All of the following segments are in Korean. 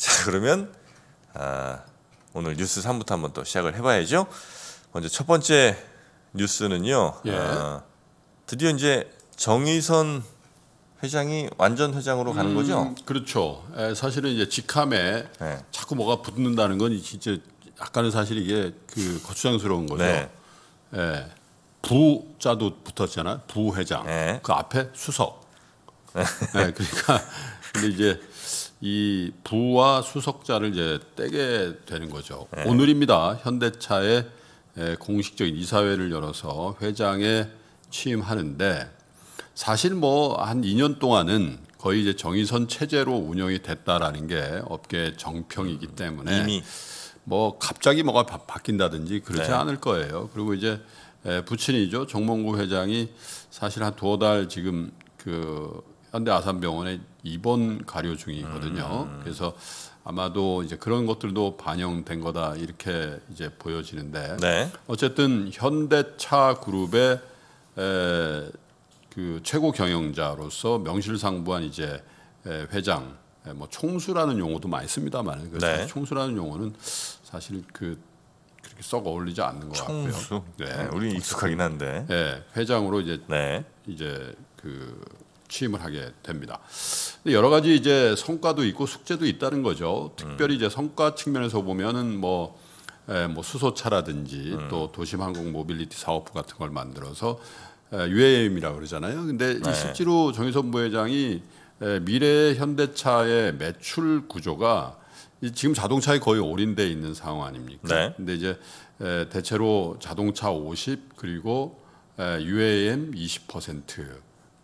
자 그러면 아, 오늘 뉴스 3부터 한번 또 시작을 해봐야죠. 먼저 첫 번째 뉴스는요. 예. 아, 드디어 이제 정의선 회장이 완전 회장으로 가는 음, 거죠. 그렇죠. 에, 예, 사실은 이제 직함에 네. 자꾸 뭐가 붙는다는 건 진짜 약간은 사실 이게 그 거추장스러운 거죠. 네. 예. 부자도 붙었잖아요. 부회장. 네. 그 앞에 수석. 네. 네, 그러니까 근데 이제 이 부와 수석자를 이제 떼게 되는 거죠. 네. 오늘입니다. 현대차의 공식적인 이사회를 열어서 회장에 취임하는데 사실 뭐 한 2년 동안은 거의 이제 정의선 체제로 운영이 됐다라는 게 업계 정평이기 음, 때문에 이미. 뭐 갑자기 뭐가 바, 뀐다든지 그렇지 네. 않을 거예요. 그리고 이제 부친이죠 정몽구 회장이 사실 한 두어 달 지금 그 현대 아산병원에 입원 가료 중이거든요. 음, 음. 그래서 아마도 이제 그런 것들도 반영된 거다 이렇게 이제 보여지는데 네. 어쨌든 현대차 그룹의 그 최고 경영자로서 명실상부한 이제 회장 뭐 총수라는 용어도 많이 씁니다만 그 네. 총수라는 용어는 사실 그 그렇게 썩 어울리지 않는 것 총수? 같고요. 네. 네, 우리 익숙하긴 한데. 네, 회장으로 이제 네. 이제 그 취임을 하게 됩니다. 여러 가지 이제 성과도 있고 숙제도 있다는 거죠. 특별히 이제 성과 측면에서 보면은 뭐, 에, 뭐 수소차라든지 또 도심항공 모빌리티 사업부 같은 걸 만들어서 UAM이라고 그러잖아요. 근데 네. 실제로 정의선 부회장이 미래 현대차의 매출 구조가 지금 자동차에 거의 올인돼 있는 상황 아닙니까? 네. 근데 이제 대체로 자동차 50 그리고 UAM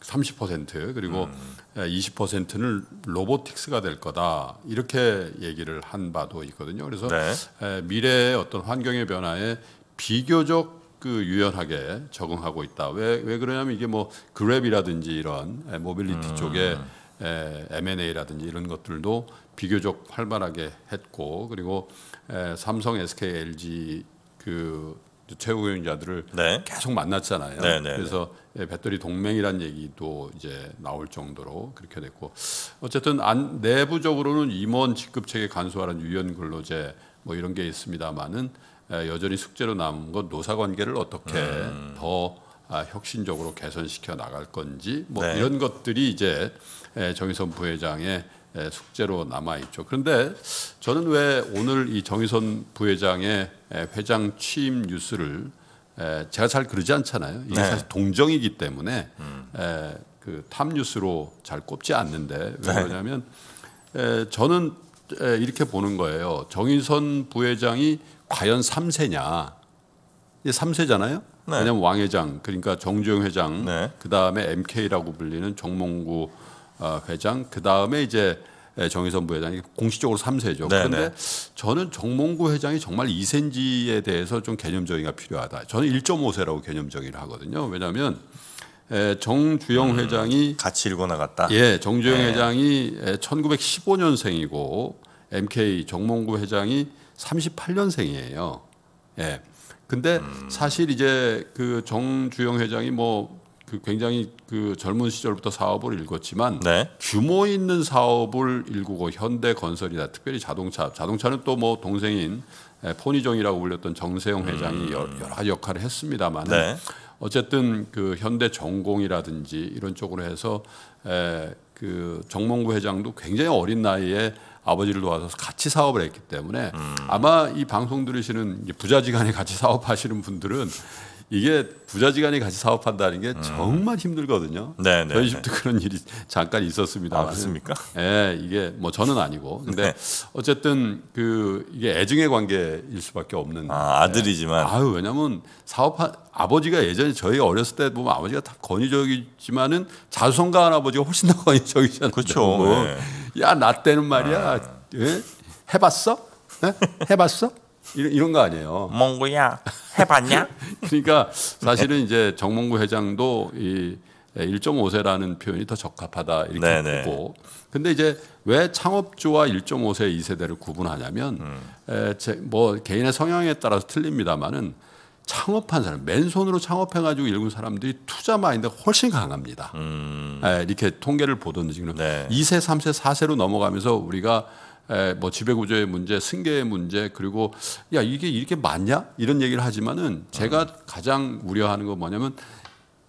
30% 그리고 음. 20%는 예, 로보틱스가 될 거다 이렇게 얘기를 한 바도 있거든요. 그래서 네. 예, 미래의 어떤 환경의 변화에 비교적 그 유연하게 적응하고 있다. 왜 왜 그러냐면 이게 뭐 그랩이라든지 이런 예, 모빌리티 음. 쪽에 에, M&A라든지 이런 것들도 비교적 활발하게 했고 그리고 에, 삼성, SK, LG 그 최고 위원자들을 네. 계속 만났잖아요. 네, 네, 그래서 네. 예, 배터리 동맹이란 얘기도 이제 나올 정도로 그렇게 됐고 어쨌든 안, 내부적으로는 임원 직급 체계 간소화라는 유연 근로제 뭐 이런 게 있습니다만은 예, 여전히 숙제로 남은 건 노사 관계를 어떻게 음. 더 아, 혁신적으로 개선시켜 나갈 건지 뭐 네. 이런 것들이 이제 예, 정의선 부회장의 예, 숙제로 남아 있죠. 그런데 저는 왜 오늘 이 정의선 부회장의 예, 회장 취임 뉴스를 예, 제가 잘 그러지 않잖아요. 이게 네. 사실 동정이기 때문에 음. 그탑 뉴스로 잘 꼽지 않는데 왜 네. 그러냐면 네. 저는 이렇게 보는 거예요. 정의선 부회장이 과연 3세냐? 3세잖아요. 네. 왜냐하면 왕 회장 그러니까 정주영 회장 네. 그 다음에 MK라고 불리는 정몽구 어, 회장 그 다음에 이제 정의선 부회장이 공식적으로 3세죠. 네네. 그런데 네. 저는 정몽구 회장이 정말 2세인지에 대해서 좀 개념 정의가 필요하다. 저는 1.5세라고 개념 정의를 하거든요. 왜냐하면 정주영 음, 회장이 같이 읽어나갔다. 예, 정주영 네. 회장이 1915년생이고 MK 정몽구 회장이 38년생이에요. 예. 근데 음. 사실 이제 그 정주영 회장이 뭐그 굉장히 그 젊은 시절부터 사업을 일궜지만 네. 규모 있는 사업을 일구고 현대 건설이나 특별히 자동차 자동차는 또 뭐 동생인 예, 포니종이라고 불렸던 정세용 음. 회장이 음. 여러 가지 역할을 했습니다만 네. 어쨌든 그 현대 전공이라든지 이런 쪽으로 해서 에, 예, 그 정몽구 회장도 굉장히 어린 나이에 아버지를 도와서 같이 사업을 했기 때문에 음. 아마 이 방송 들으시는 부자지간에 같이 사업하시는 분들은 이게 부자지간이 같이 사업한다는 게 음. 정말 힘들거든요. 네, 네 저희 네. 집도 그런 일이 잠깐 있었습니다. 아, 맞습니까? 예, 이게 뭐 저는 아니고. 근데 네. 어쨌든 그 이게 애증의 관계일 수밖에 없는. 아, 아들이지만. 예. 아유, 왜냐면 사업한 아버지가 예전에 저희 어렸을 때 보면 아버지가 다 권위적이지만은 자손가한 아버지가 훨씬 더 권위적이잖아요. 그렇죠. 뭐. 네. 야나 때는 말이야. 아. 예? 해봤어? 네? 해봤어? 이런, 이런 거 아니에요. 몽구야 해봤냐? 그러니까 사실은 이제 정몽구 회장도 이 1.5세라는 표현이 더 적합하다 이렇게 네네. 보고 근데 이제 왜 창업주와 1.5세 2세대를 구분하냐면 음. 에, 제, 뭐 개인의 성향에 따라서 틀립니다만은 창업한 사람 맨손으로 창업해가지고 읽은 사람들이 투자 마인드가 훨씬 강합니다. 음. 에, 이렇게 통계를 보던지 지금 네. 2세 3세 4세로 넘어가면서 우리가 뭐 지배구조의 문제, 승계의 문제, 그리고 야 이게 이렇게 맞냐 이런 얘기를 하지만은 제가 가장 우려하는 건 뭐냐면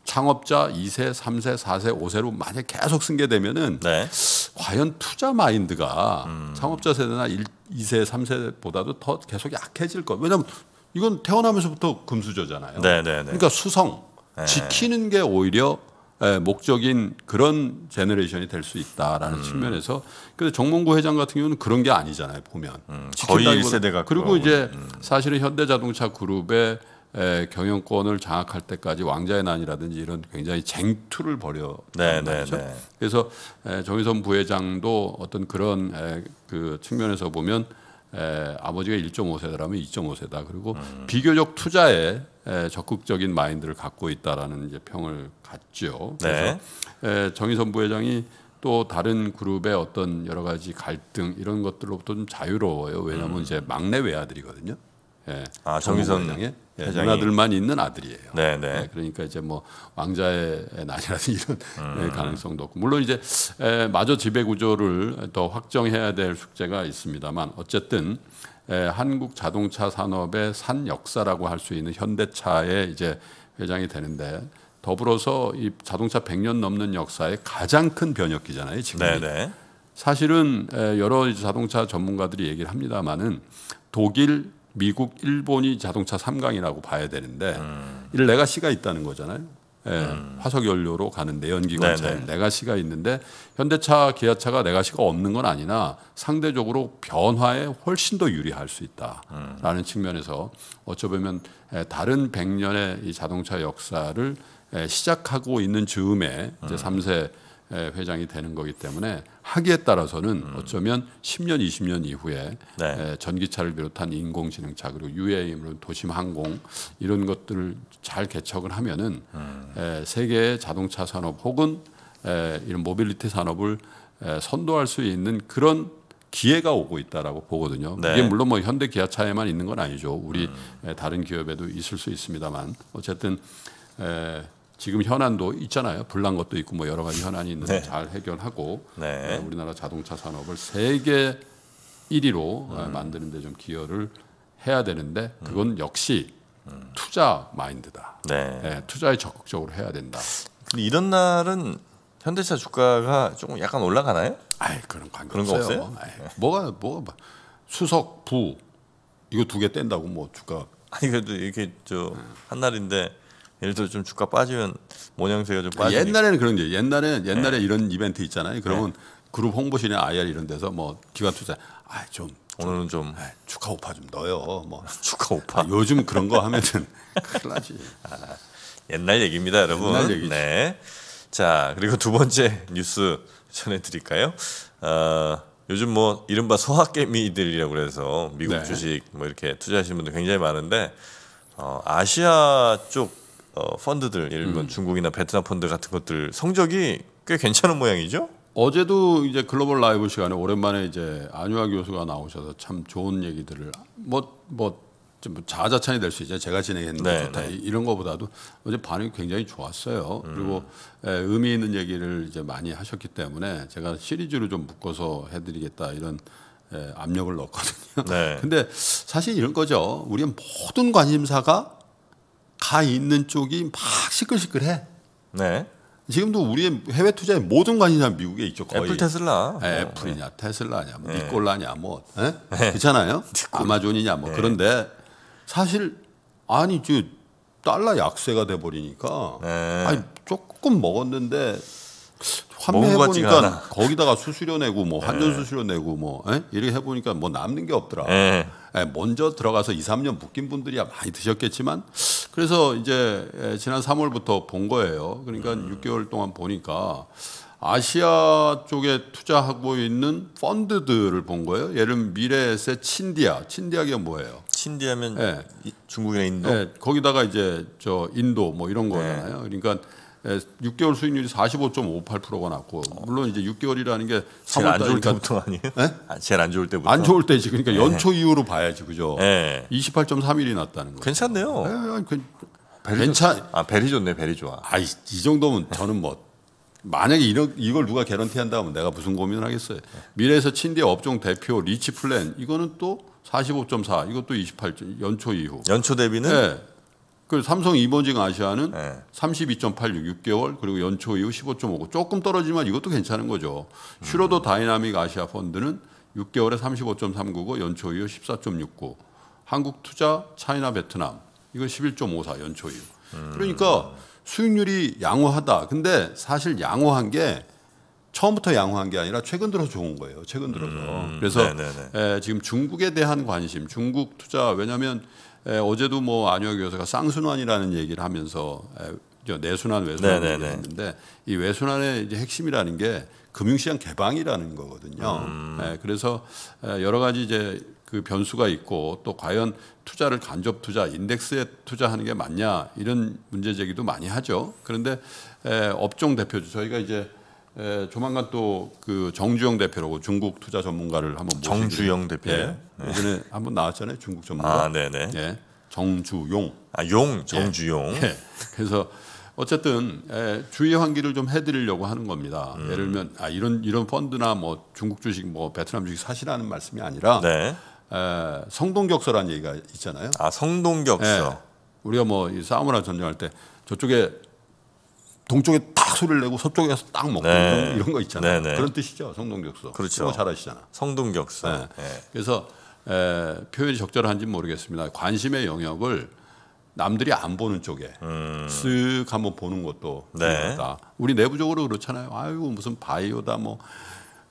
창업자 2세, 3세, 4세, 5세로 만약 계속 승계되면은 네. 과연 투자 마인드가 음. 창업자 세대나 1, 2세, 3세보다도 더 계속 약해질 거. 왜냐하면 이건 태어나면서부터 금수저잖아요. 네, 네, 네. 그러니까 수성 네. 지키는 게 오히려 예, 목적인 그런 제너레이션이 될 수 있다라는 음. 측면에서 근데 정몽구 회장 같은 경우는 그런 게 아니잖아요 보면 음, 거의 1세대가 그리고 이제 음. 사실은 현대자동차 그룹의 에, 경영권을 장악할 때까지 왕자의 난이라든지 이런 굉장히 쟁투를 벌여 네, 네, 네. 그래서 에, 정의선 부회장도 어떤 그런 에, 그 측면에서 보면 에, 아버지가 1.5세라면 2.5세다. 그리고 음. 비교적 투자에 에, 적극적인 마인드를 갖고 있다라는 이제 평을 갖죠. 네. 그래서 네. 에, 정의선 부회장이 또 다른 그룹의 어떤 여러 가지 갈등 이런 것들로부터 좀 자유로워요. 왜냐하면 음. 이제 막내 외아들이거든요. 예, 아 정의선 부회장의 예, 누나들만 있는 아들이에요. 네, 네. 예, 그러니까 이제 뭐 왕자의 난이라든 이런 음. 예, 가능성도 없고 물론 이제 마저 지배 구조를 더 확정해야 될 숙제가 있습니다만 어쨌든 한국 자동차 산업의 산 역사라고 할 수 있는 현대차의 이제 회장이 되는데 더불어서 이 자동차 100년 넘는 역사의 가장 큰 변혁기잖아요. 지금 네, 네. 사실은 여러 자동차 전문가들이 얘기를 합니다만은 독일, 미국, 일본이 자동차 3강이라고 봐야 되는데 음. 이 레가시가 있다는 거잖아요. 예, 음. 화석 연료로 가는 내연기관차에 레가시가 네, 네. 있는데 현대차, 기아차가 레가시가 없는 건 아니나 상대적으로 변화에 훨씬 더 유리할 수 있다라는 음. 측면에서 어쩌면 예, 다른 100년의 이 자동차 역사를 예, 시작하고 있는 즈음에 이제 3세 음. 예, 회장이 되는 거기 때문에 하기에 따라서는 음. 어쩌면 10년, 20년 이후에 네. 예, 전기차를 비롯한 인공지능차 그리고 UAM, 도심항공 이런 것들을 잘 개척을 하면은 음. 예, 세계의 자동차 산업 혹은 이런 모빌리티 산업을 선도할 수 있는 그런 기회가 오고 있다라고 보거든요. 네. 이게 물론 뭐 현대 기아차에만 있는 건 아니죠. 우리 음. 다른 기업에도 있을 수 있습니다만 어쨌든 에, 지금 현안도 있잖아요. 불난 것도 있고 뭐 여러 가지 현안이 있는데 네. 잘 해결하고 네. 어, 우리나라 자동차 산업을 세계 1위로 어, 음. 만드는 데좀 기여를 해야 되는데 음. 그건 역시 음. 투자 마인드다. 네. 네. 투자에 적극적으로 해야 된다. 근데 이런 날은 현대차 주가가 조금 약간 올라가나요? 아이 그런 관계 그런 없어요. 없어요? 아이, 네. 뭐가 뭐가 수석 부 이거 두 개 뗀다고 뭐 주가 아니 그래도 이렇게 저한 음. 날인데 예를 들어 좀 주가 빠지면 모양새가 좀 빠지. 옛날에는 그런 게 옛날에 옛날에 네. 이런 이벤트 있잖아요. 그러면 네. 그룹 홍보실이나 IR 이런 데서 뭐 기관 투자 아좀 오늘은 좀 아이, 축하 오파 좀 넣어요. 뭐 축하 오파. 아, 요즘 그런 거 하면은 큰일 나지. 아, 옛날 얘기입니다, 여러분. 옛날 얘기죠. 네. 자 그리고 두 번째 뉴스 전해드릴까요? 어, 요즘 뭐 이른바 소아개미들이라고 그래서 미국 네. 주식 뭐 이렇게 투자하시는 분들 굉장히 많은데 어, 아시아 쪽 어, 펀드들 예를 들면 음. 중국이나 베트남 펀드 같은 것들 성적이 꽤 괜찮은 모양이죠. 어제도 이제 글로벌 라이브 시간에 오랜만에 이제 안유아 교수가 나오셔서 참 좋은 얘기들을 뭐 뭐 좀 자자찬이 될 수 있죠. 제가 진행했는데 네, 좋다 네. 이런 것보다도 어제 반응이 굉장히 좋았어요. 음. 그리고 예, 의미 있는 얘기를 이제 많이 하셨기 때문에 제가 시리즈로 좀 묶어서 해드리겠다 이런 예, 압력을 넣었거든요. 네. 근데 사실 이런 거죠. 우리는 모든 관심사가 가 있는 쪽이 막 시끌시끌해. 네. 지금도 우리의 해외 투자의 모든 관심사 미국에 있죠 거의. 애플 테슬라. 네, 애플이냐 테슬라냐 뭐 네. 니콜라냐 뭐 에? 예? 네. 그렇잖아요. 아마존이냐 뭐 네. 그런데 사실 아니 저 달러 약세가 돼 버리니까 네. 아니 조금 먹었는데 환매해 보니까 거기다가 수수료 내고 뭐 환전 예. 수수료 내고 뭐 에? 예? 이렇게 해 보니까 뭐 남는 게 없더라. 에. 예. 에, 먼저 들어가서 2, 3년 묶인 분들이야 많이 드셨겠지만 그래서 이제 지난 3월부터 본 거예요. 그러니까 음. 6개월 동안 보니까 아시아 쪽에 투자하고 있는 펀드들을 본 거예요. 예를 들면 미래에셋 친디아. 친디아가 뭐예요? 친디아면 네. 중국이나 인도. 네. 거기다가 이제 저 인도 뭐 이런 거잖아요. 네. 그러니까 6개월 예, 수익률이 45.58%가 났고 물론 이제 6개월이라는 게 3월 안 좋을 때부터 아니에요? 네? 제일 안 좋을 때부터 안 좋을 때지 그러니까 예. 연초 이후로 봐야지 그죠? 네. 28.31이 났다는 거 괜찮네요. 괜, 찮아 베리 좋네 베리 좋아. 아이 이 정도면 저는 뭐 만약에 이런 이걸 누가 개런티 한다면 내가 무슨 고민을 하겠어요. 미래에서 침대 업종 대표 리치 플랜 이거는 또 45.4 이것도 28 0 연초 이후. 연초 대비는 네. 그 삼성 이번징 아시아는 네. 32.86 6개월 그리고 연초 이후 15.59 조금 떨어지지만 이것도 괜찮은 거죠. 슈로더 음. 다이나믹 아시아 펀드는 6개월에 35.399 연초 이후 14.69 한국 투자 차이나 베트남 이건 11.54 연초 이후. 음. 그러니까 수익률이 양호하다. 근데 사실 양호한 게 처음부터 양호한 게 아니라 최근 들어 좋은 거예요. 최근 들어서. 음. 그래서 에, 네, 네, 네. 예, 지금 중국에 대한 관심, 중국 투자 왜냐하면 에, 어제도 뭐 안효 교수가 쌍순환이라는 얘기를 하면서 에, 내순환 외순환 했는데 이 외순환의 이제 핵심이라는 게 금융시장 개방이라는 거거든요. 음. 예, 그래서 에, 여러 가지 이제 그 변수가 있고 또 과연 투자를 간접 투자, 인덱스에 투자하는 게 맞냐 이런 문제 제기도 많이 하죠. 그런데 에, 업종 대표주 저희가 이제 에, 예, 조만간 또 그 정주영 대표라고 중국 투자 전문가를 한번 정주영 대표 예. 전에 한번 나왔잖아요 중국 전문가 아 네네 예. 정주용 아용 예. 정주용 예. 예. 그래서 어쨌든 에, 예, 주의 환기를 좀 해드리려고 하는 겁니다 음. 예를 들면 아 이런 이런 펀드나 뭐 중국 주식 뭐 베트남 주식 사시라는 말씀이 아니라 네. 에, 성동격서라는 얘기가 있잖아요 아 성동격서 우리가 뭐 이 사우나 전쟁할 때 저쪽에 동쪽에 탁 소리를 내고 서쪽에서 딱 먹고 네. 이런 거 있잖아요. 네네. 네. 그런 뜻이죠. 성동격서 그렇죠. 잘 아시잖아. 성동격서 네. 네. 그래서 에, 표현이 적절한지 모르겠습니다. 관심의 영역을 남들이 안 보는 쪽에 음. 쓱 한번 보는 것도 그렇다. 네. 우리 내부적으로 그렇잖아요. 아이고 무슨 바이오다 뭐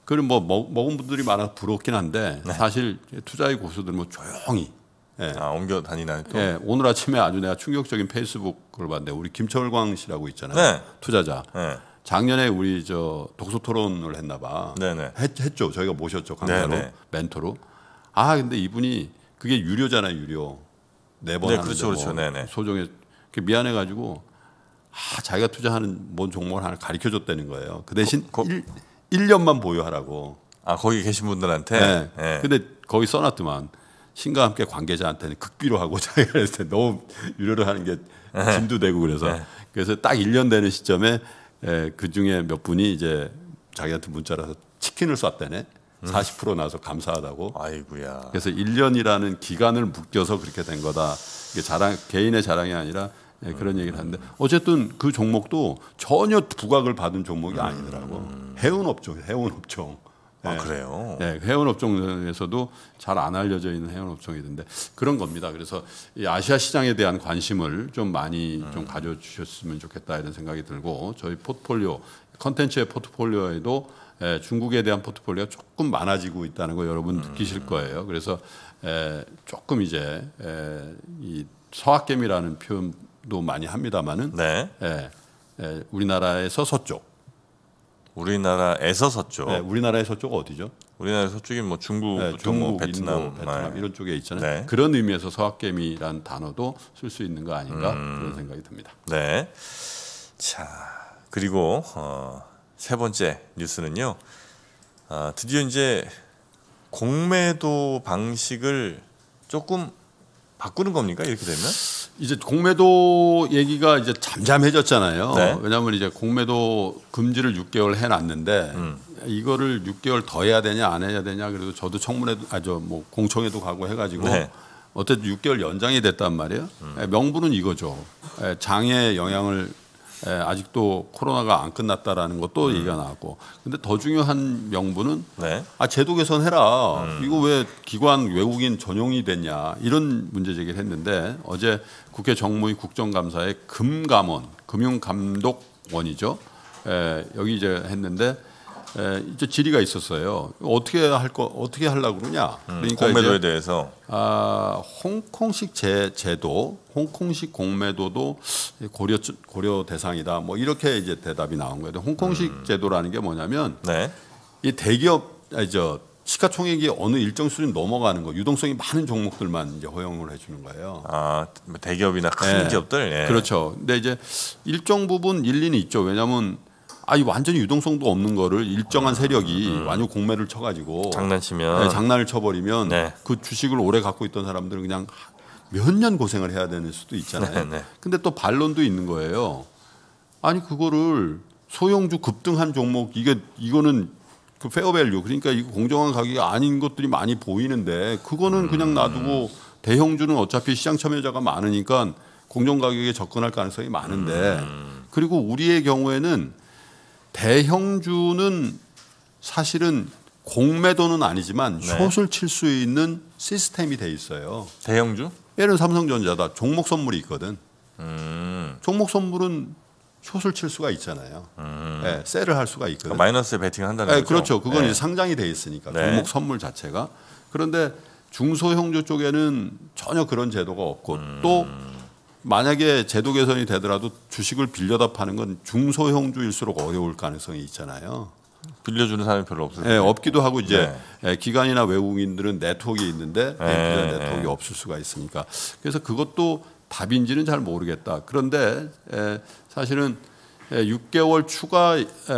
그런 뭐 먹, 먹은 분들이 많아 부럽긴 한데 네. 사실 투자의 고수들 뭐 조용히 네. 아 옮겨 다니나요? 또? 예, 오늘 아침에 아주 내가 충격적인 페이스북을 봤는데 우리 김철광 씨라고 있잖아요. 네. 투자자. 네. 작년에 우리 저 독서 토론을 했나 봐. 네네. 네. 했, 죠 저희가 모셨죠 강사로 네네. 네. 멘토로. 아 근데 이분이 그게 유료잖아요 유료 네번 네, 네 그렇죠 그렇죠 뭐 네네. 소정에 미안해 가지고 아 자기가 투자하는 뭔 종목을 하나 가르쳐 줬다는 거예요. 그 대신 거, 거, 1, 년만 보유하라고. 아 거기 계신 분들한테. 네. 네. 근데 거기 써놨더만 신과 함께 관계자한테는 극비로 하고 자기가 그랬을때 너무 유료로 하는 게진도 네. 되고 그래서 네. 그래서 딱 1년 되는 시점에 에, 그 중에 몇 분이 이제 자기한테 문자라서 치킨을 쐈다네. 40% 나서 감사하다고. 아이구야 그래서 1년이라는 기간을 묶여서 그렇게 된 거다. 이게 자랑 개인의 자랑이 아니라 예, 그런 얘기를 하는데 음. 어쨌든 그 종목도 전혀 부각을 받은 종목이 음. 아니더라고. 해운업종, 해운업종. 아 네. 그래요? 네, 그 해운 업종에서도 잘 안 알려져 있는 해운 업종이던데 그런 겁니다. 그래서 이 아시아 시장에 대한 관심을 좀 많이 음. 좀 가져주셨으면 좋겠다 이런 생각이 들고 저희 포트폴리오 컨텐츠의 포트폴리오에도 에, 예, 중국에 대한 포트폴리오가 조금 많아지고 있다는 거 여러분 느끼실 음. 거예요. 그래서 에, 예, 조금 이제 에, 예, 이 서학개미라는 표현도 많이 합니다만은 네. 에, 에, 우리나라에서 서쪽 우리나라에서 서쪽. 네, 우리나라의 서쪽 어디죠? 우리나라 서쪽이 뭐 중국, 네, 중국, 뭐 베트남, 인도, 베트남 이런 쪽에 있잖아요. 네. 그런 의미에서 서학개미란 단어도 쓸 수 있는 거 아닌가 음. 그런 생각이 듭니다. 네. 자 그리고 어, 세 번째 뉴스는요. 아, 드디어 이제 공매도 방식을 조금 바꾸는 겁니까 이렇게 되면? 이제 공매도 얘기가 이제 잠잠해졌잖아요. 네. 왜냐하면 이제 공매도 금지를 6개월 해놨는데 음. 이거를 6개월 더 해야 되냐 안 해야 되냐 그래도 저도 청문회 도 아 저 뭐 공청회도 가고 해가지고 네. 어쨌든 6개월 연장이 됐단 말이에요. 음. 예, 명분은 이거죠. 예, 장애 영향을 에, 예, 아직도 코로나가 안 끝났다라는 것도 음. 얘기가 나왔고 근데 더 중요한 명분은 네. 아 제도 개선해라 음. 이거 왜 기관 외국인 전용이 됐냐 이런 문제 제기를 했는데 어제 국회 정무위 국정감사에 금감원 금융감독원이죠 에, 예, 여기 이제 했는데 에, 예, 이제 질의가 있었어요. 어떻게 할 거 어떻게 하려고 그러냐. 음, 그러니까 음, 공매도에 대해서 아, 홍콩식 제, 제도, 홍콩식 공매도도 고려 고려 대상이다. 뭐 이렇게 이제 대답이 나온 거예요. 홍콩식 음. 제도라는 게 뭐냐면 네. 이 대기업 아니 저 시가총액이 어느 일정 수준 넘어가는 거 유동성이 많은 종목들만 이제 허용을 해주는 거예요. 아 대기업이나 큰 네. 기업들. 예. 그렇죠. 근데 이제 일정 부분 일리는 있죠. 왜냐하면 아이 완전히 유동성도 없는 거를 일정한 세력이 음. 완전 공매를 쳐가지고 장난치면 네, 장난을 쳐버리면 네. 그 주식을 오래 갖고 있던 사람들은 그냥 몇 년 고생을 해야 되는 수도 있잖아요. 네, 네, 근데 또 반론도 있는 거예요. 아니 그거를 소형주 급등한 종목 이게 이거는 그 페어밸류 그러니까 이거 공정한 가격이 아닌 것들이 많이 보이는데 그거는 음. 그냥 놔두고 대형주는 어차피 시장 참여자가 많으니까 공정 가격에 접근할 가능성이 많은데 음. 그리고 우리의 경우에는 대형주는 사실은 공매도는 아니지만 네. 숏을 칠수 있는 시스템이 돼 있어요. 대형주? 예를 삼성전자다. 종목 선물이 있거든. 음. 종목 선물은 숏을 칠 수가 있잖아요. 음. 네, 셀을 할 수가 그러니까 있거든. 그러니까 마이너스에 베팅한다는 네, 예, 거죠. 그렇죠. 그건 네. 이제 상장이 돼 있으니까 네. 종목 선물 자체가. 그런데 중소형주 쪽에는 전혀 그런 제도가 없고 음. 또 만약에 제도 개선이 되더라도 주식을 빌려다 파는 건 중소형주일수록 어려울 가능성이 있잖아요. 빌려주는 사람이 별로 없어요. 네, 예, 없기도 하고 이제 네. 예, 기관이나 외국인들은 네트워크에 있는데 네. 예, 네트워크가 없을 수가 있으니까 그래서 그것도 답인지는 잘 모르겠다. 그런데 사실은 6개월 추가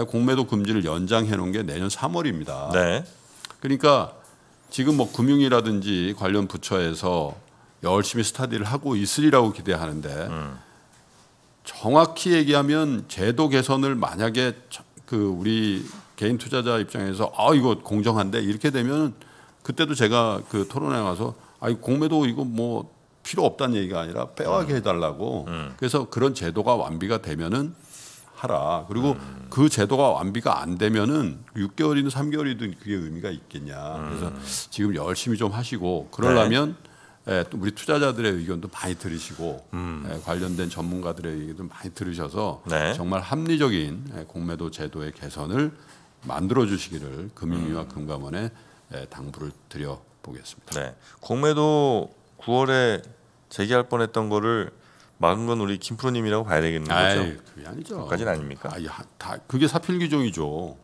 공매도 금지를 연장해 놓은 게 내년 3월입니다. 네. 그러니까 지금 뭐 금융이라든지 관련 부처에서 열심히 스타디를 하고 있으리라고 기대하는데 음. 정확히 얘기하면 제도 개선을 만약에 그 우리 개인 투자자 입장에서 아 이거 공정한데 이렇게 되면 그때도 제가 그 토론회 와서 아이 공매도 이거 뭐 필요 없다는 얘기가 아니라 빼와게 음. 해달라고 음. 그래서 그런 제도가 완비가 되면은 하라 그리고 음. 그 제도가 완비가 안 되면은 6개월이든 3개월이든 그게 의미가 있겠냐 그래서 음. 지금 열심히 좀 하시고 그러려면 네. 예, 또 우리 투자자들의 의견도 많이 들으시고 음. 예, 관련된 전문가들의 의견도 많이 들으셔서 네. 정말 합리적인 예, 공매도 제도의 개선을 만들어 주시기를 금융위와 음. 금감원에 당부를 드려 보겠습니다. 네. 공매도 9월에 재개할 뻔했던 거를 막은 건 우리 김프로님이라고 봐야 되겠는 거죠? 아 그게 아니죠. 까지 아닙니까? 아, 다 그게 사필 규정이죠.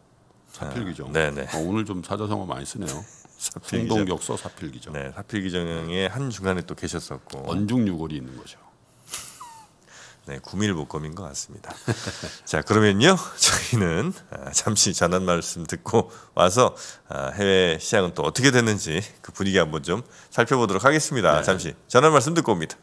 사필 규정. 네네. 어, 오늘 좀 사자성어 많이 쓰네요. 사 동격서 사필기정. 네, 사필기정의 한 중간에 또 계셨었고 언중유골이 있는 거죠. 네, 구밀복검인 것 같습니다. 자, 그러면요 저희는 아, 잠시 전한 말씀 듣고 와서 아, 해외 시장은 또 어떻게 됐는지그 분위기 한번 좀 살펴보도록 하겠습니다. 네. 잠시 전한 말씀 듣고 옵니다.